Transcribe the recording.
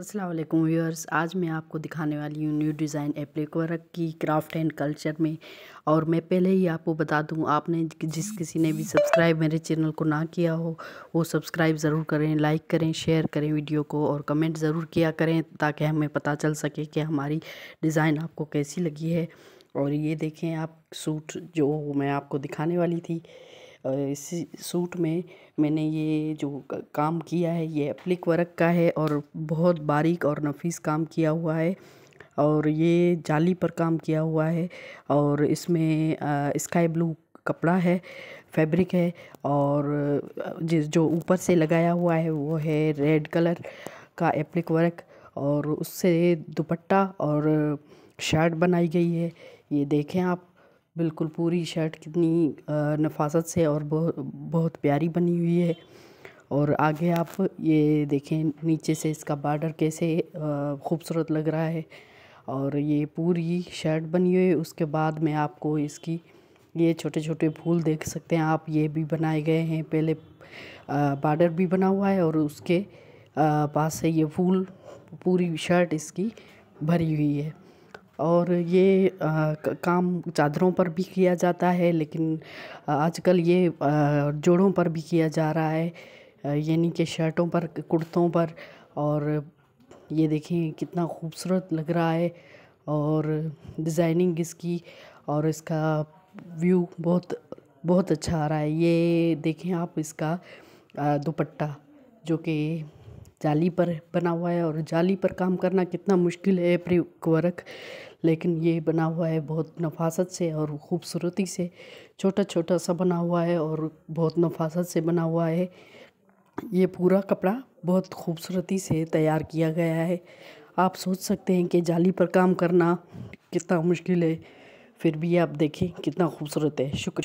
Aslam viewers आज मैं आपको दिखाने वाली हूँ न्यू डिज़ाइन एप्लिक वर्क की क्राफ्ट एंड कल्चर में और मैं पहले ही आपको बता दूँ आपने जिस किसी ने भी सब्सक्राइब मेरे चैनल को ना किया हो वो सब्सक्राइब ज़रूर करें लाइक करें शेयर करें वीडियो को और कमेंट ज़रूर किया करें ताकि हमें पता चल सके कि हमारी डिज़ाइन आपको कैसी लगी है और ये देखें आप सूट जो मैं आपको दिखाने वाली थी इसी सूट में मैंने ये जो काम किया है ये एप्लिक वर्क का है और बहुत बारीक और नफीस काम किया हुआ है और ये जाली पर काम किया हुआ है और इसमें स्काई ब्लू कपड़ा है फैब्रिक है और जिस जो ऊपर से लगाया हुआ है वो है रेड कलर का एप्लिक वर्क और उससे दुपट्टा और शर्ट बनाई गई है ये देखें आप बिल्कुल पूरी शर्ट कितनी नफासत से और बहुत बहुत प्यारी बनी हुई है और आगे आप ये देखें नीचे से इसका बॉर्डर कैसे खूबसूरत लग रहा है और ये पूरी शर्ट बनी हुई है उसके बाद में आपको इसकी ये छोटे छोटे फूल देख सकते हैं आप ये भी बनाए गए हैं पहले बॉर्डर भी बना हुआ है और उसके पास से ये फूल पूरी शर्ट इसकी भरी हुई है और ये काम चादरों पर भी किया जाता है लेकिन आजकल ये जोड़ों पर भी किया जा रहा है यानी कि शर्टों पर कुर्तों पर और ये देखें कितना खूबसूरत लग रहा है और डिज़ाइनिंग इसकी और इसका व्यू बहुत बहुत अच्छा आ रहा है ये देखें आप इसका दुपट्टा जो कि जाली पर बना हुआ है और जाली पर काम करना कितना मुश्किल है प्रयोग वर्क लेकिन ये बना हुआ है बहुत नफासत से और ख़ूबसूरती से छोटा छोटा सा बना हुआ है और बहुत नफासत से बना हुआ है ये पूरा कपड़ा बहुत खूबसूरती से तैयार किया गया है आप सोच सकते हैं कि जाली पर काम करना कितना मुश्किल है फिर भी आप देखें कितना खूबसूरत है शुक्रिया